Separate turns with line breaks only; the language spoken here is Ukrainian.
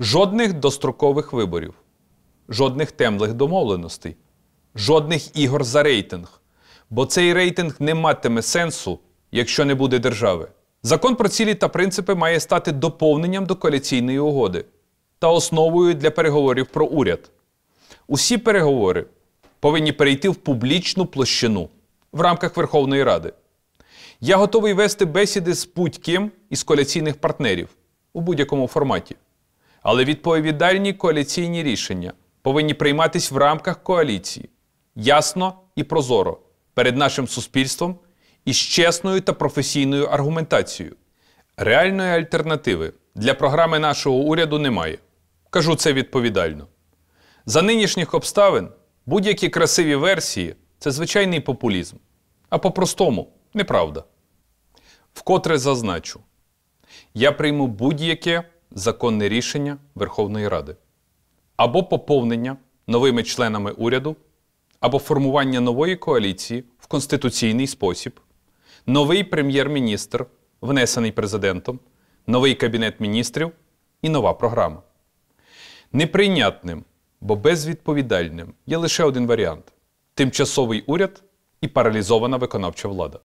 Жодних дострокових виборів, жодних темних домовленостей, жодних ігор за рейтинг. Бо цей рейтинг не матиме сенсу, якщо не буде держави. Закон про цілі та принципи має стати доповненням до коаліційної угоди та основою для переговорів про уряд. Усі переговори повинні перейти в публічну площину в рамках Верховної Ради. Я готовий вести бесіди з будь-ким із коаліційних партнерів у будь-якому форматі. Але відповідальні коаліційні рішення повинні прийматись в рамках коаліції ясно і прозоро перед нашим суспільством і з чесною та професійною аргументацією. Реальної альтернативи для програми нашого уряду немає. Кажу це відповідально. За нинішніх обставин будь-які красиві версії це звичайний популізм. А по-простому неправда. Вкотре зазначу, я прийму будь-яке законне рішення Верховної Ради або поповнення новими членами уряду, або формування нової коаліції в конституційний спосіб, новий прем'єр-міністр, внесений президентом, новий кабінет міністрів і нова програма. Неприйнятним, бо безвідповідальним є лише один варіант тимчасовий уряд і паралізована виконавча влада.